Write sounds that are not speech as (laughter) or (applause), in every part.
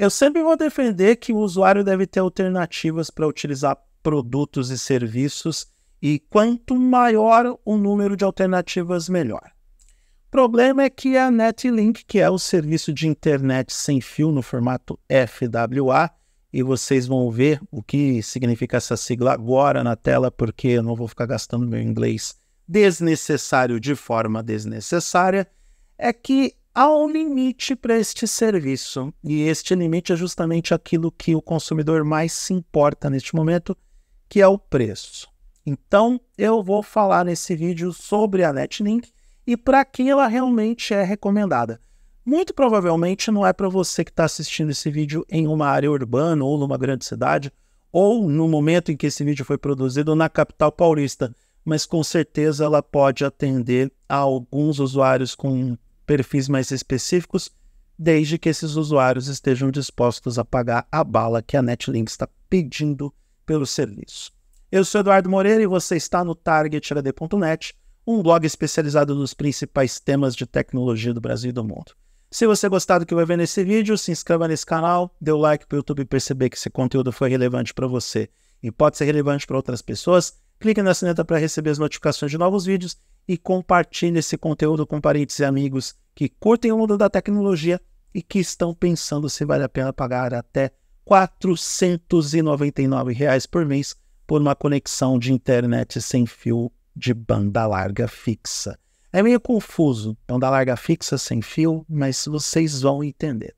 Eu sempre vou defender que o usuário deve ter alternativas para utilizar produtos e serviços, e quanto maior o número de alternativas, melhor. O problema é que a Netlink, que é o serviço de internet sem fio no formato FWA, e vocês vão ver o que significa essa sigla agora na tela, porque eu não vou ficar gastando meu inglês desnecessário de forma desnecessária, é que há um limite para este serviço. E este limite é justamente aquilo que o consumidor mais se importa neste momento, que é o preço. Então, eu vou falar nesse vídeo sobre a Netlink e para quem ela realmente é recomendada. Muito provavelmente não é para você que está assistindo esse vídeo em uma área urbana ou numa grande cidade, ou no momento em que esse vídeo foi produzido na capital paulista, mas com certeza ela pode atender a alguns usuários com perfis mais específicos, desde que esses usuários estejam dispostos a pagar a bala que a Netlink está pedindo pelo serviço. Eu sou Eduardo Moreira e você está no TargetHD.net, um blog especializado nos principais temas de tecnologia do Brasil e do mundo. Se você gostar do que vai ver nesse vídeo, se inscreva nesse canal, dê o like para o YouTube perceber que esse conteúdo foi relevante para você e pode ser relevante para outras pessoas. Clique na sineta para receber as notificações de novos vídeos e compartilhe esse conteúdo com parentes e amigos que curtem o mundo da tecnologia e que estão pensando se vale a pena pagar até R$ 499 reais por mês por uma conexão de internet sem fio de banda larga fixa. É meio confuso, banda larga fixa sem fio, mas vocês vão entender.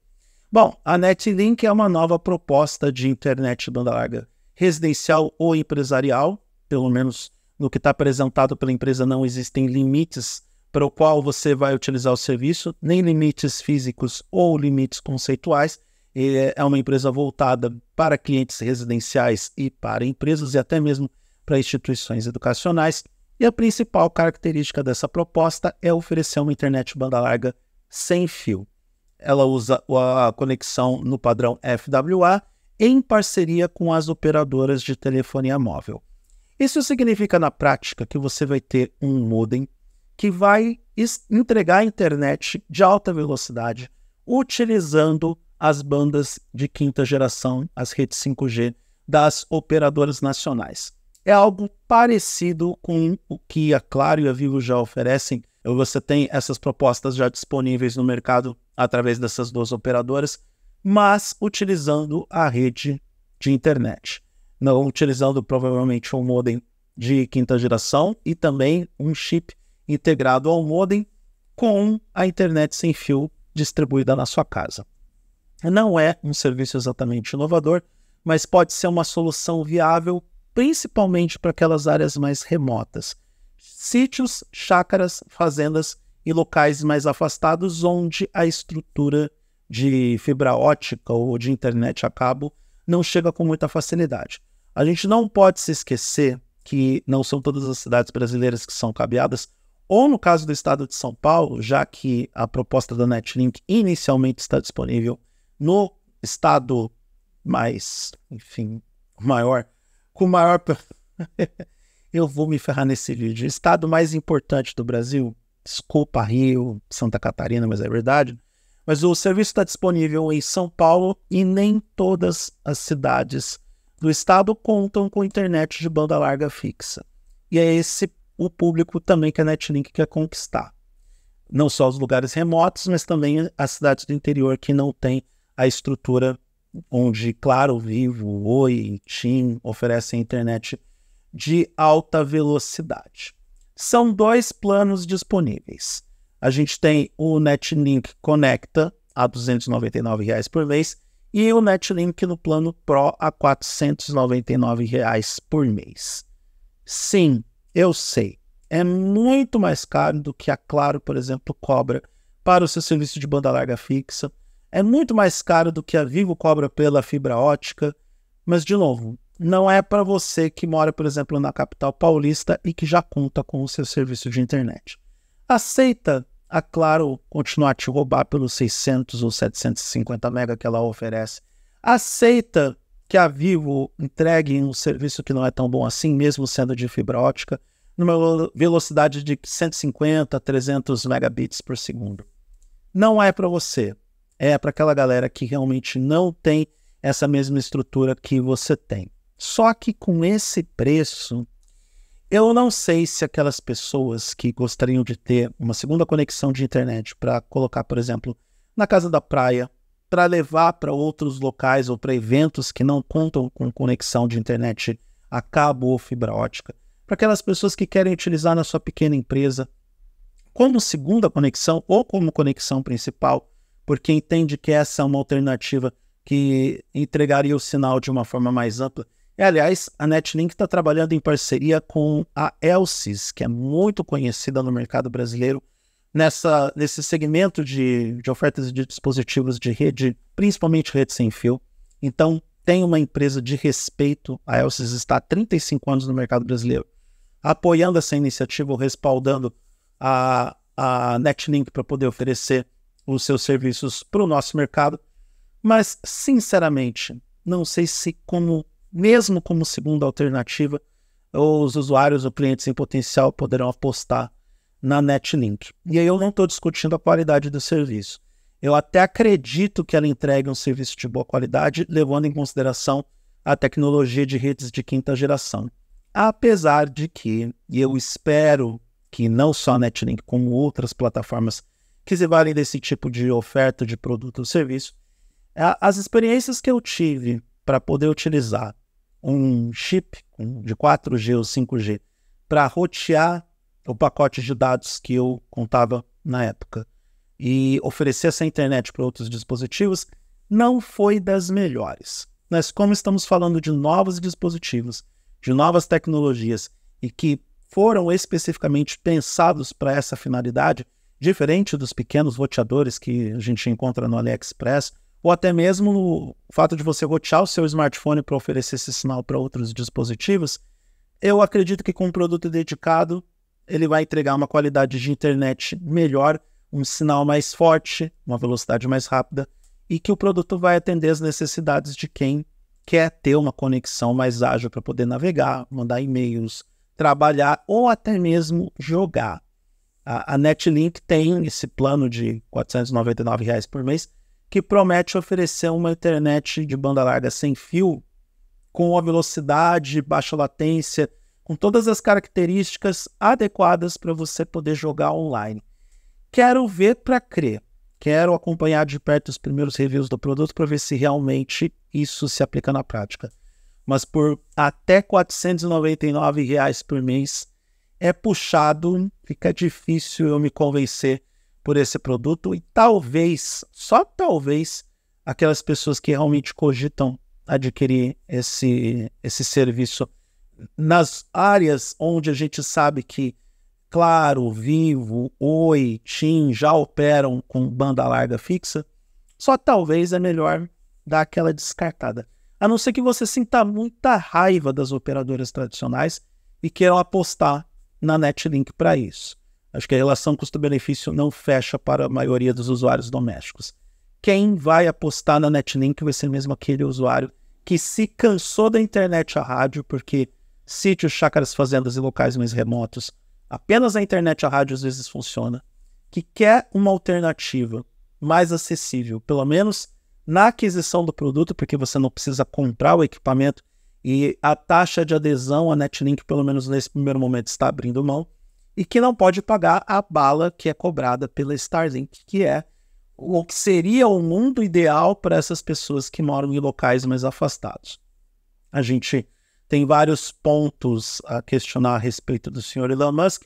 Bom, a Netlink é uma nova proposta de internet banda larga residencial ou empresarial, pelo menos no que está apresentado pela empresa não existem limites para o qual você vai utilizar o serviço, nem limites físicos ou limites conceituais. É uma empresa voltada para clientes residenciais e para empresas e até mesmo para instituições educacionais. E a principal característica dessa proposta é oferecer uma internet banda larga sem fio. Ela usa a conexão no padrão FWA em parceria com as operadoras de telefonia móvel. Isso significa na prática que você vai ter um modem que vai entregar a internet de alta velocidade utilizando as bandas de quinta geração, as redes 5G das operadoras nacionais. É algo parecido com o que a Claro e a Vivo já oferecem. Você tem essas propostas já disponíveis no mercado através dessas duas operadoras, mas utilizando a rede de internet não, utilizando provavelmente um modem de quinta geração e também um chip integrado ao modem com a internet sem fio distribuída na sua casa. Não é um serviço exatamente inovador, mas pode ser uma solução viável, principalmente para aquelas áreas mais remotas. Sítios, chácaras, fazendas e locais mais afastados onde a estrutura de fibra ótica ou de internet a cabo não chega com muita facilidade. A gente não pode se esquecer que não são todas as cidades brasileiras que são cabeadas, ou no caso do estado de São Paulo, já que a proposta da Netlink inicialmente está disponível no estado mais, enfim, maior, com maior. (laughs) Eu vou me ferrar nesse vídeo. Estado mais importante do Brasil, desculpa Rio, Santa Catarina, mas é verdade. Mas o serviço está disponível em São Paulo e nem todas as cidades do Estado contam com internet de banda larga fixa. E é esse o público também que a Netlink quer conquistar. Não só os lugares remotos, mas também as cidades do interior que não têm a estrutura onde, claro, Vivo, Oi, TIM oferecem internet de alta velocidade. São dois planos disponíveis. A gente tem o NetLink Conecta a R$ 299 por mês e o Netlink no plano Pro a R$ reais por mês. Sim, eu sei, é muito mais caro do que a Claro, por exemplo, cobra para o seu serviço de banda larga fixa. É muito mais caro do que a Vivo cobra pela fibra ótica. Mas, de novo, não é para você que mora, por exemplo, na capital paulista e que já conta com o seu serviço de internet. Aceita a Claro continuar a te roubar pelos 600 ou 750 mega que ela oferece. Aceita que a Vivo entregue um serviço que não é tão bom assim, mesmo sendo de fibra ótica, numa velocidade de 150 a 300 megabits por segundo. Não é para você. É para aquela galera que realmente não tem essa mesma estrutura que você tem. Só que com esse preço, eu não sei se aquelas pessoas que gostariam de ter uma segunda conexão de internet para colocar, por exemplo, na casa da praia, para levar para outros locais ou para eventos que não contam com conexão de internet a cabo ou fibra ótica, para aquelas pessoas que querem utilizar na sua pequena empresa como segunda conexão ou como conexão principal, porque entende que essa é uma alternativa que entregaria o sinal de uma forma mais ampla. É, aliás, a Netlink está trabalhando em parceria com a Elsys, que é muito conhecida no mercado brasileiro nessa, nesse segmento de, de ofertas de dispositivos de rede, principalmente rede sem fio. Então, tem uma empresa de respeito, a Elsys está há 35 anos no mercado brasileiro, apoiando essa iniciativa ou respaldando a, a Netlink para poder oferecer os seus serviços para o nosso mercado. Mas, sinceramente, não sei se como mesmo como segunda alternativa, os usuários ou clientes em potencial poderão apostar na Netlink. E aí eu não estou discutindo a qualidade do serviço. Eu até acredito que ela entregue um serviço de boa qualidade, levando em consideração a tecnologia de redes de quinta geração. Apesar de que, e eu espero que não só a Netlink, como outras plataformas que se valem desse tipo de oferta de produto ou serviço, as experiências que eu tive para poder utilizar um chip de 4G ou 5G para rotear o pacote de dados que eu contava na época e oferecer essa internet para outros dispositivos não foi das melhores. Mas como estamos falando de novos dispositivos, de novas tecnologias e que foram especificamente pensados para essa finalidade, diferente dos pequenos roteadores que a gente encontra no AliExpress ou até mesmo o fato de você rotear o seu smartphone para oferecer esse sinal para outros dispositivos, eu acredito que com um produto dedicado, ele vai entregar uma qualidade de internet melhor, um sinal mais forte, uma velocidade mais rápida, e que o produto vai atender as necessidades de quem quer ter uma conexão mais ágil para poder navegar, mandar e-mails, trabalhar ou até mesmo jogar. A, a, Netlink tem esse plano de R$ 499 por mês, que promete oferecer uma internet de banda larga sem fio, com a velocidade, baixa latência, com todas as características adequadas para você poder jogar online. Quero ver para crer. Quero acompanhar de perto os primeiros reviews do produto para ver se realmente isso se aplica na prática. Mas por até R$ 499 reais por mês é puxado, fica difícil eu me convencer por esse produto e talvez, só talvez, aquelas pessoas que realmente cogitam adquirir esse, esse serviço nas áreas onde a gente sabe que Claro, Vivo, Oi, TIM já operam com banda larga fixa, só talvez é melhor dar aquela descartada. A não ser que você sinta muita raiva das operadoras tradicionais e queiram apostar na Netlink para isso. Acho que a relação custo-benefício não fecha para a maioria dos usuários domésticos. Quem vai apostar na Netlink vai ser mesmo aquele usuário que se cansou da internet à rádio, porque sítios, chácaras, fazendas e locais mais remotos, apenas a internet à rádio às vezes funciona, que quer uma alternativa mais acessível, pelo menos na aquisição do produto, porque você não precisa comprar o equipamento e a taxa de adesão à Netlink, pelo menos nesse primeiro momento, está abrindo mão e que não pode pagar a bala que é cobrada pela Starlink, que é o que seria o mundo ideal para essas pessoas que moram em locais mais afastados. A gente tem vários pontos a questionar a respeito do senhor Elon Musk,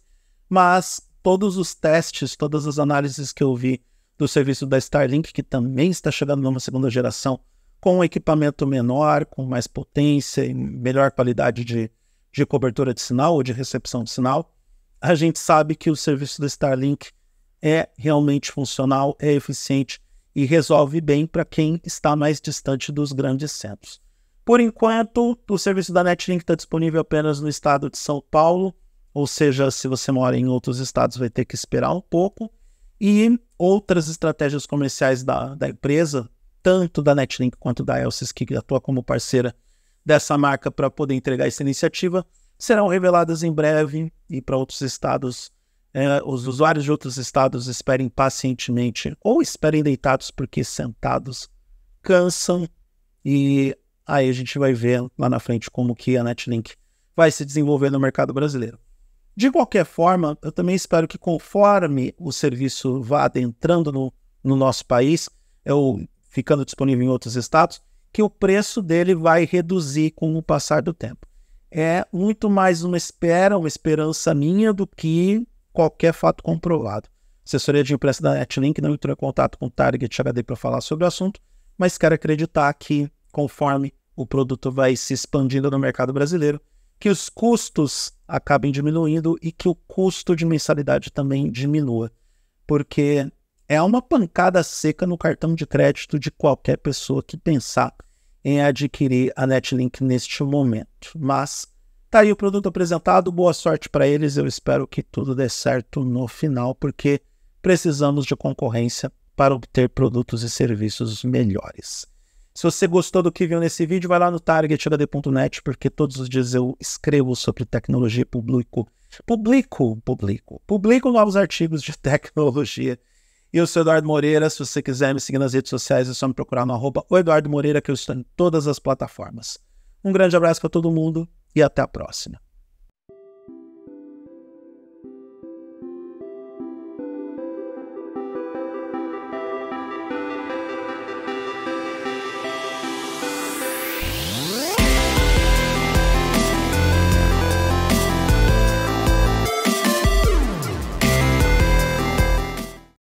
mas todos os testes, todas as análises que eu vi do serviço da Starlink, que também está chegando numa segunda geração, com um equipamento menor, com mais potência e melhor qualidade de, de cobertura de sinal ou de recepção de sinal, a gente sabe que o serviço do Starlink é realmente funcional, é eficiente e resolve bem para quem está mais distante dos grandes centros. Por enquanto, o serviço da Netlink está disponível apenas no estado de São Paulo, ou seja, se você mora em outros estados, vai ter que esperar um pouco. E outras estratégias comerciais da, da empresa, tanto da Netlink quanto da Elsys, que atua como parceira dessa marca para poder entregar essa iniciativa, serão reveladas em breve e para outros estados, é, os usuários de outros estados esperem pacientemente ou esperem deitados, porque sentados cansam. E aí a gente vai ver lá na frente como que a Netlink vai se desenvolver no mercado brasileiro. De qualquer forma, eu também espero que conforme o serviço vá adentrando no, no nosso país, ou ficando disponível em outros estados, que o preço dele vai reduzir com o passar do tempo é muito mais uma espera, uma esperança minha do que qualquer fato comprovado. assessoria de imprensa da Netlink não entrou em contato com o Target HD para falar sobre o assunto, mas quero acreditar que, conforme o produto vai se expandindo no mercado brasileiro, que os custos acabem diminuindo e que o custo de mensalidade também diminua. Porque é uma pancada seca no cartão de crédito de qualquer pessoa que pensar em adquirir a Netlink neste momento. Mas tá aí o produto apresentado, boa sorte para eles. Eu espero que tudo dê certo no final, porque precisamos de concorrência para obter produtos e serviços melhores. Se você gostou do que viu nesse vídeo, vai lá no target.net, porque todos os dias eu escrevo sobre tecnologia e publico, publico, publico, publico novos artigos de (laughs) tecnologia eu sou Eduardo Moreira. Se você quiser me seguir nas redes sociais, é só me procurar no arroba o Eduardo Moreira, que eu estou em todas as plataformas. Um grande abraço para todo mundo e até a próxima.